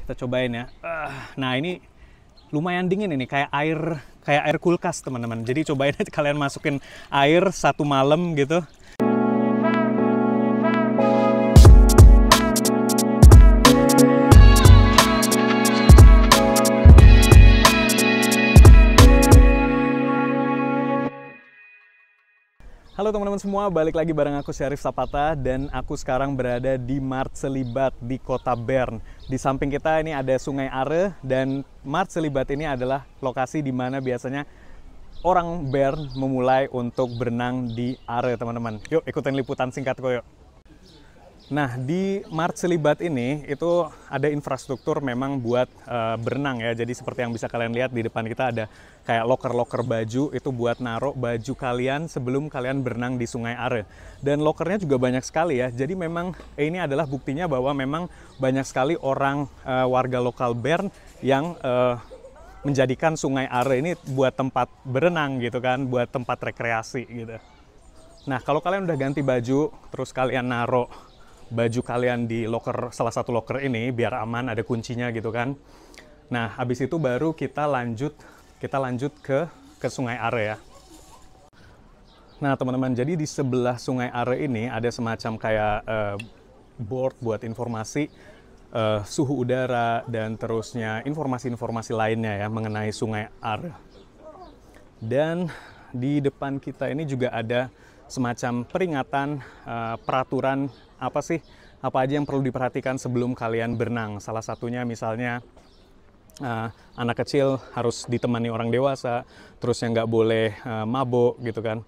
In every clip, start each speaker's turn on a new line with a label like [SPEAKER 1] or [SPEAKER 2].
[SPEAKER 1] kita cobain ya uh, nah ini lumayan dingin ini kayak air kayak air kulkas teman-teman jadi cobain aja kalian masukin air satu malam gitu Halo teman-teman semua, balik lagi bareng aku Syarif Sapata dan aku sekarang berada di Mart di kota Bern. Di samping kita ini ada Sungai Are dan Mart ini adalah lokasi di mana biasanya orang Bern memulai untuk berenang di Are teman-teman. Yuk ikutin liputan singkatku yuk. Nah, di Mart Selibat ini itu ada infrastruktur memang buat e, berenang ya. Jadi seperti yang bisa kalian lihat di depan kita ada kayak loker-loker baju itu buat naruh baju kalian sebelum kalian berenang di Sungai Are. Dan lokernya juga banyak sekali ya. Jadi memang eh, ini adalah buktinya bahwa memang banyak sekali orang e, warga lokal Bern yang e, menjadikan Sungai Are ini buat tempat berenang gitu kan, buat tempat rekreasi gitu. Nah, kalau kalian udah ganti baju, terus kalian naruh baju kalian di locker salah satu locker ini biar aman ada kuncinya gitu kan. Nah, habis itu baru kita lanjut kita lanjut ke ke Sungai Are ya. Nah, teman-teman, jadi di sebelah Sungai Are ini ada semacam kayak uh, board buat informasi uh, suhu udara dan terusnya informasi-informasi lainnya ya mengenai Sungai Are. Dan di depan kita ini juga ada semacam peringatan uh, peraturan apa sih apa aja yang perlu diperhatikan sebelum kalian berenang. Salah satunya misalnya uh, anak kecil harus ditemani orang dewasa, terusnya nggak boleh uh, mabok gitu kan.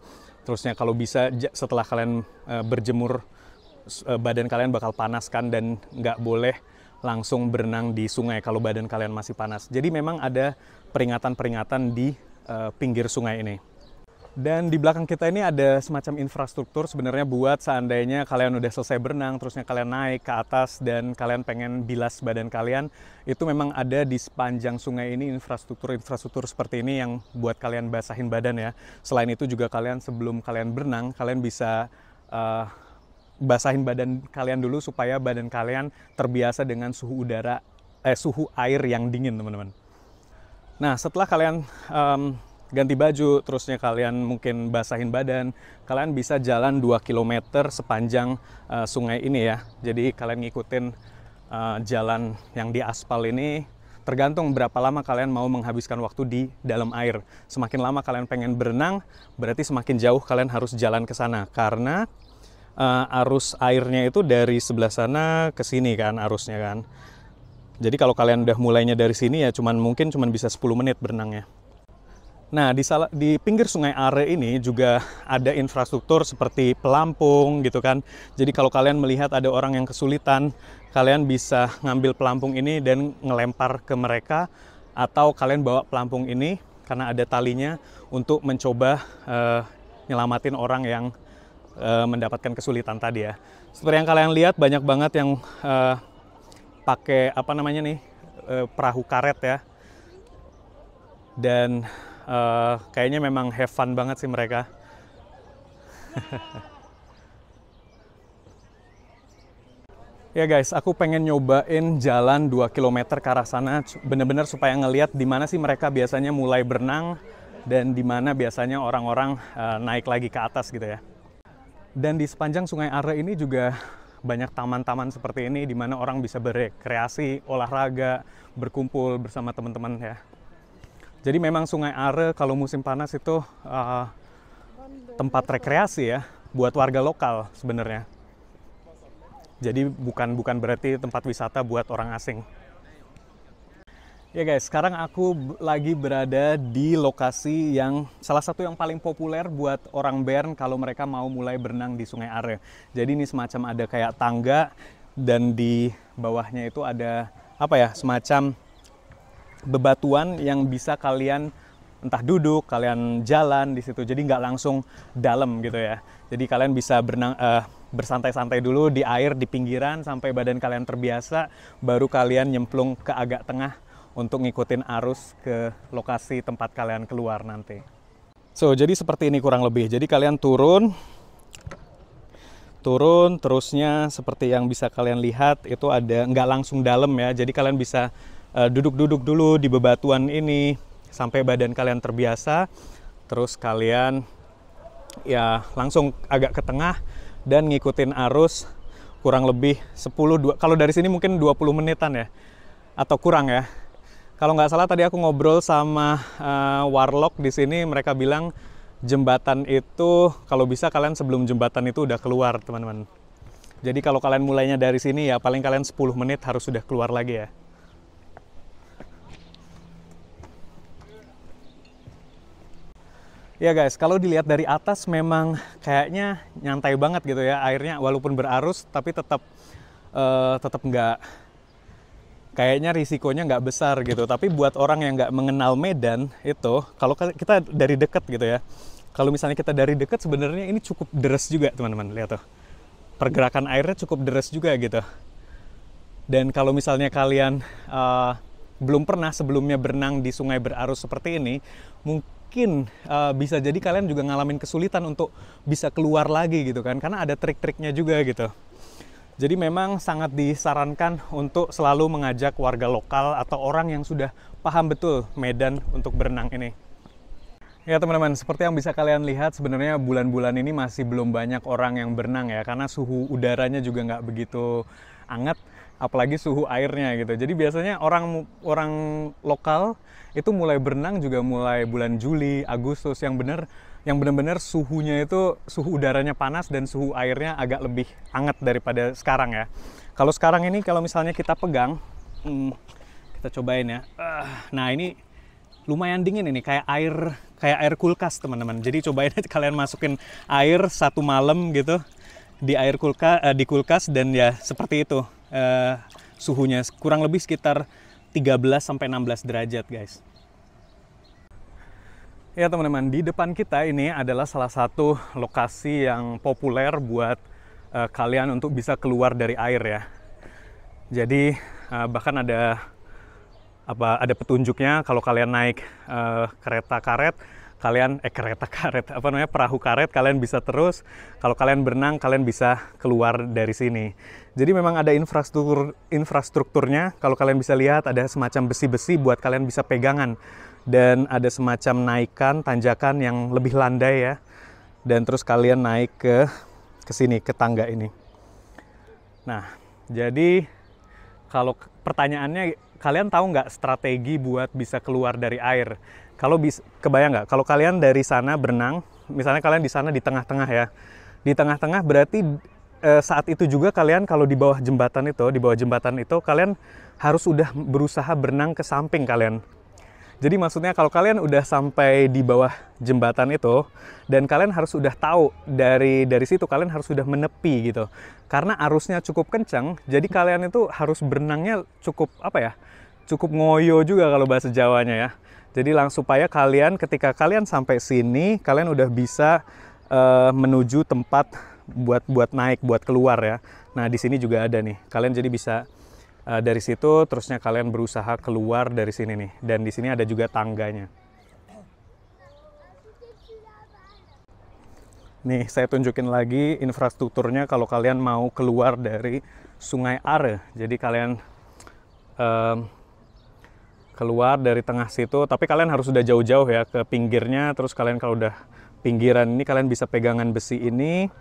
[SPEAKER 1] Terusnya kalau bisa setelah kalian uh, berjemur uh, badan kalian bakal panas kan dan nggak boleh langsung berenang di sungai kalau badan kalian masih panas. Jadi memang ada peringatan-peringatan di uh, pinggir sungai ini. Dan di belakang kita ini ada semacam infrastruktur sebenarnya buat seandainya kalian udah selesai berenang, terusnya kalian naik ke atas dan kalian pengen bilas badan kalian, itu memang ada di sepanjang sungai ini infrastruktur-infrastruktur seperti ini yang buat kalian basahin badan ya. Selain itu juga kalian sebelum kalian berenang, kalian bisa uh, basahin badan kalian dulu supaya badan kalian terbiasa dengan suhu udara eh suhu air yang dingin, teman-teman. Nah, setelah kalian um, ganti baju, terusnya kalian mungkin basahin badan, kalian bisa jalan 2 km sepanjang uh, sungai ini ya. Jadi kalian ngikutin uh, jalan yang di aspal ini tergantung berapa lama kalian mau menghabiskan waktu di dalam air. Semakin lama kalian pengen berenang, berarti semakin jauh kalian harus jalan ke sana karena uh, arus airnya itu dari sebelah sana ke sini kan arusnya kan. Jadi kalau kalian udah mulainya dari sini ya cuman mungkin cuman bisa 10 menit berenangnya. Nah, di, salah, di pinggir Sungai Are ini juga ada infrastruktur seperti pelampung gitu kan. Jadi kalau kalian melihat ada orang yang kesulitan, kalian bisa ngambil pelampung ini dan ngelempar ke mereka atau kalian bawa pelampung ini karena ada talinya untuk mencoba uh, nyelamatin orang yang uh, mendapatkan kesulitan tadi ya. Seperti yang kalian lihat banyak banget yang uh, pakai apa namanya nih uh, perahu karet ya. Dan uh, kayaknya memang have fun banget sih mereka. Ya guys, aku pengen nyobain jalan 2 km ke arah sana bener-bener supaya ngeliat di mana sih mereka biasanya mulai berenang dan di mana biasanya orang-orang uh, naik lagi ke atas gitu ya. Dan di sepanjang Sungai Are ini juga banyak taman-taman seperti ini di mana orang bisa berekreasi, olahraga, berkumpul bersama teman-teman ya. Jadi memang Sungai Are kalau musim panas itu uh, tempat rekreasi ya buat warga lokal sebenarnya. Jadi bukan bukan berarti tempat wisata buat orang asing. Ya guys, sekarang aku lagi berada di lokasi yang salah satu yang paling populer buat orang Bern kalau mereka mau mulai berenang di Sungai Are. Jadi ini semacam ada kayak tangga dan di bawahnya itu ada apa ya semacam bebatuan yang bisa kalian entah duduk, kalian jalan di situ. Jadi nggak langsung dalam gitu ya. Jadi kalian bisa berenang uh, bersantai-santai dulu di air di pinggiran sampai badan kalian terbiasa, baru kalian nyemplung ke agak tengah untuk ngikutin arus ke lokasi tempat kalian keluar nanti. So, jadi seperti ini kurang lebih. Jadi kalian turun turun terusnya seperti yang bisa kalian lihat itu ada nggak langsung dalam ya jadi kalian bisa Eh, duduk-duduk dulu di bebatuan ini sampai badan kalian terbiasa terus kalian ya langsung agak ke tengah dan ngikutin arus kurang lebih 10 2, kalau dari sini mungkin 20 menitan ya atau kurang ya kalau nggak salah tadi aku ngobrol sama uh, warlock di sini mereka bilang jembatan itu kalau bisa kalian sebelum jembatan itu udah keluar teman-teman jadi kalau kalian mulainya dari sini ya paling kalian 10 menit harus sudah keluar lagi ya Ya guys, kalau dilihat dari atas memang kayaknya nyantai banget gitu ya airnya walaupun berarus tapi tetap uh, tetap nggak kayaknya risikonya nggak besar gitu. Tapi buat orang yang nggak mengenal Medan itu kalau kita dari dekat gitu ya. Kalau misalnya kita dari dekat sebenarnya ini cukup deras juga teman-teman lihat tuh. Pergerakan airnya cukup deras juga gitu. Dan kalau misalnya kalian uh, belum pernah sebelumnya berenang di sungai berarus seperti ini, mungkin mungkin uh, bisa jadi kalian juga ngalamin kesulitan untuk bisa keluar lagi gitu kan karena ada trik-triknya juga gitu. Jadi memang sangat disarankan untuk selalu mengajak warga lokal atau orang yang sudah paham betul medan untuk berenang ini. Ya teman-teman, seperti yang bisa kalian lihat sebenarnya bulan-bulan ini masih belum banyak orang yang berenang ya karena suhu udaranya juga nggak begitu anget apalagi suhu airnya gitu. Jadi biasanya orang orang lokal itu mulai berenang juga mulai bulan Juli, Agustus yang benar yang benar-benar suhunya itu suhu udaranya panas dan suhu airnya agak lebih hangat daripada sekarang ya. Kalau sekarang ini kalau misalnya kita pegang, hmm, kita cobain ya. Ah, nah ini lumayan dingin ini kayak air kayak air kulkas teman-teman. Jadi cobain aja kalian masukin air satu malam gitu di air kulkas eh, di kulkas dan ya seperti itu uh, suhunya kurang lebih sekitar 13 sampai 16 derajat, guys. Ya teman-teman, di depan kita ini adalah salah satu lokasi yang populer buat uh, kalian untuk bisa keluar dari air ya. Jadi uh, bahkan ada apa ada petunjuknya kalau kalian naik uh, kereta karet kalian eh kereta karet apa namanya perahu karet kalian bisa terus kalau kalian berenang kalian bisa keluar dari sini jadi memang ada infrastruktur infrastrukturnya kalau kalian bisa lihat ada semacam besi-besi buat kalian bisa pegangan dan ada semacam naikan tanjakan yang lebih landai ya dan terus kalian naik ke ke sini ke tangga ini nah jadi kalau pertanyaannya kalian tahu nggak strategi buat bisa keluar dari air? Kalau bisa, kebayang nggak? Kalau kalian dari sana berenang, misalnya kalian di sana di tengah-tengah ya, di tengah-tengah berarti e, saat itu juga kalian kalau di bawah jembatan itu, di bawah jembatan itu kalian harus udah berusaha berenang ke samping kalian. Jadi maksudnya kalau kalian udah sampai di bawah jembatan itu dan kalian harus udah tahu dari dari situ kalian harus sudah menepi gitu. Karena arusnya cukup kencang, jadi kalian itu harus berenangnya cukup apa ya? Cukup ngoyo juga kalau bahasa Jawanya ya. Jadi langsung supaya kalian ketika kalian sampai sini kalian udah bisa uh, menuju tempat buat buat naik buat keluar ya. Nah di sini juga ada nih. Kalian jadi bisa uh, dari situ terusnya kalian berusaha keluar dari sini nih. Dan di sini ada juga tangganya. Nih saya tunjukin lagi infrastrukturnya kalau kalian mau keluar dari Sungai Are. Jadi kalian um, keluar dari tengah situ tapi kalian harus sudah jauh-jauh ya ke pinggirnya terus kalian kalau udah pinggiran ini kalian bisa pegangan besi ini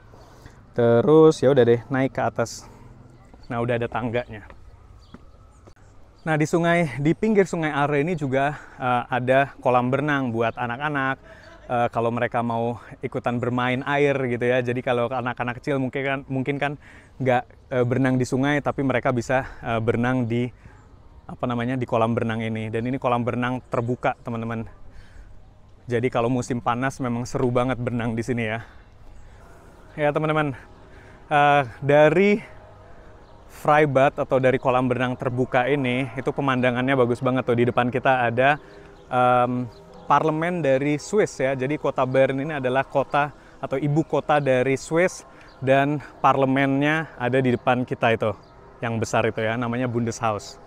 [SPEAKER 1] terus ya udah deh naik ke atas nah udah ada tangganya nah di sungai di pinggir sungai Are ini juga uh, ada kolam berenang buat anak-anak uh, kalau mereka mau ikutan bermain air gitu ya jadi kalau anak-anak kecil mungkin kan mungkin kan nggak uh, berenang di sungai tapi mereka bisa uh, berenang di apa namanya di kolam berenang ini dan ini kolam berenang terbuka teman-teman jadi kalau musim panas memang seru banget berenang di sini ya ya teman-teman uh, dari Freibad atau dari kolam berenang terbuka ini itu pemandangannya bagus banget tuh di depan kita ada um, parlemen dari Swiss ya jadi kota Bern ini adalah kota atau ibu kota dari Swiss dan parlemennya ada di depan kita itu yang besar itu ya namanya Bundeshaus.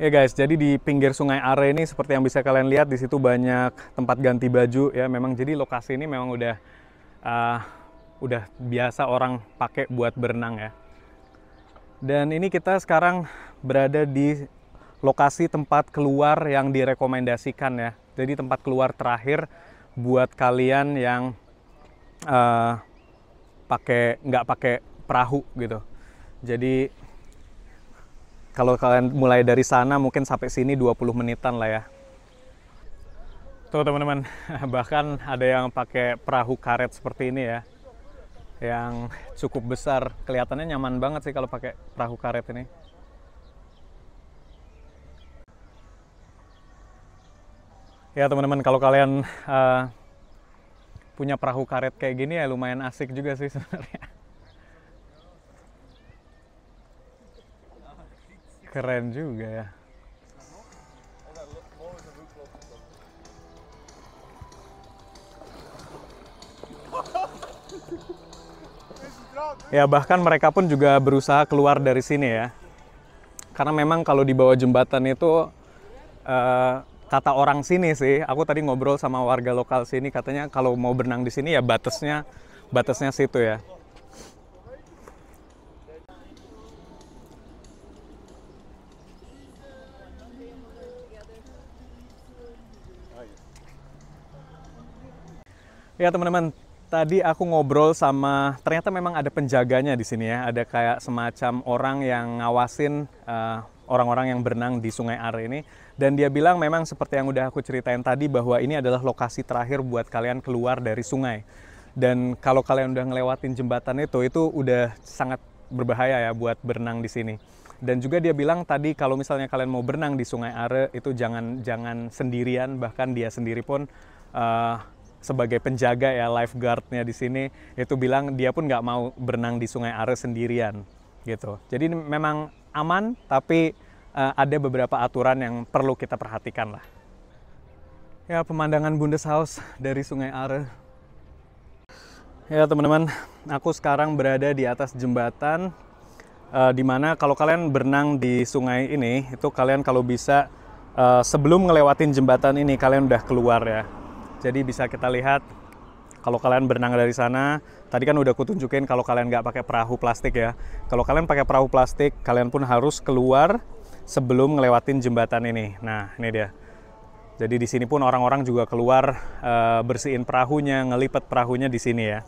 [SPEAKER 1] Ya guys, jadi di pinggir Sungai Are ini seperti yang bisa kalian lihat di situ banyak tempat ganti baju ya. Memang jadi lokasi ini memang udah uh, udah biasa orang pakai buat berenang ya. Dan ini kita sekarang berada di lokasi tempat keluar yang direkomendasikan ya. Jadi tempat keluar terakhir buat kalian yang uh, pakai nggak pakai perahu gitu. Jadi kalau kalian mulai dari sana mungkin sampai sini 20 menitan lah ya. Tuh teman-teman, bahkan ada yang pakai perahu karet seperti ini ya. Yang cukup besar, kelihatannya nyaman banget sih kalau pakai perahu karet ini. Ya teman-teman, kalau kalian uh, punya perahu karet kayak gini ya lumayan asik juga sih sebenarnya. Keren juga ya. Ya bahkan mereka pun juga berusaha keluar dari sini ya. Karena memang kalau di bawah jembatan itu uh, kata orang sini sih, aku tadi ngobrol sama warga lokal sini katanya kalau mau berenang di sini ya batasnya batasnya situ ya. Ya teman-teman, tadi aku ngobrol sama ternyata memang ada penjaganya di sini ya. Ada kayak semacam orang yang ngawasin orang eh, orang-orang yang berenang di Sungai Are ini dan dia bilang memang seperti yang udah aku ceritain tadi bahwa ini adalah lokasi terakhir buat kalian keluar dari sungai. Dan kalau kalian udah ngelewatin jembatan itu itu udah sangat berbahaya ya buat berenang di sini. Dan juga dia bilang tadi kalau misalnya kalian mau berenang di Sungai Are itu jangan jangan sendirian bahkan dia sendiri pun uh, sebagai penjaga ya lifeguardnya di sini itu bilang dia pun nggak mau berenang di Sungai Are sendirian gitu. Jadi memang aman tapi uh, ada beberapa aturan yang perlu kita perhatikan lah. Ya pemandangan Bundeshaus dari Sungai Are. Ya teman-teman, aku sekarang berada di atas jembatan uh, eh, dimana kalau kalian berenang di sungai ini itu kalian kalau bisa uh, sebelum ngelewatin jembatan ini kalian udah keluar ya jadi bisa kita lihat kalau kalian berenang dari sana, tadi kan udah kutunjukin kalau kalian nggak pakai perahu plastik ya. Kalau kalian pakai perahu plastik, kalian pun harus keluar sebelum ngelewatin jembatan ini. Nah, ini dia. Jadi di sini pun orang-orang juga keluar e, bersihin perahunya, ngelipet perahunya di sini ya.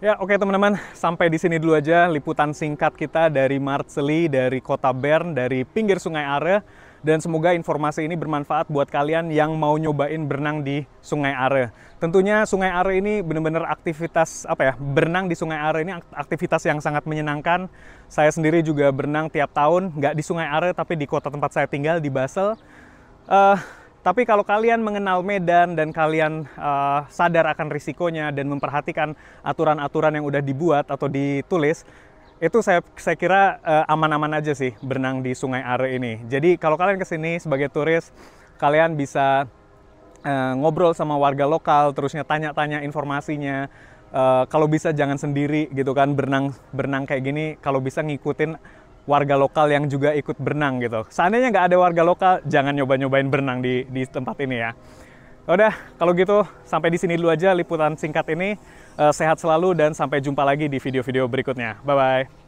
[SPEAKER 1] Ya, oke okay, teman-teman, sampai di sini dulu aja liputan singkat kita dari Marceli dari kota Bern, dari pinggir Sungai Are. Dan semoga informasi ini bermanfaat buat kalian yang mau nyobain berenang di Sungai Are. Tentunya Sungai Are ini benar-benar aktivitas apa ya? Berenang di Sungai Are ini aktivitas yang sangat menyenangkan. Saya sendiri juga berenang tiap tahun, nggak di Sungai Are tapi di kota tempat saya tinggal di Basel. Uh, tapi kalau kalian mengenal medan dan kalian uh, sadar akan risikonya dan memperhatikan aturan-aturan yang udah dibuat atau ditulis, itu saya saya kira eh, aman-aman uh, aja sih berenang di Sungai Are ini. Jadi kalau kalian kesini sebagai turis, kalian bisa uh, ngobrol sama warga lokal, terusnya tanya-tanya informasinya. Uh, kalau bisa jangan sendiri gitu kan berenang berenang kayak gini. Kalau bisa ngikutin warga lokal yang juga ikut berenang gitu. Seandainya nggak ada warga lokal, jangan nyoba-nyobain berenang di, di tempat ini ya. Udah, kalau gitu sampai di sini dulu aja liputan singkat ini. Eh, sehat selalu dan sampai jumpa lagi di video-video berikutnya. Bye-bye.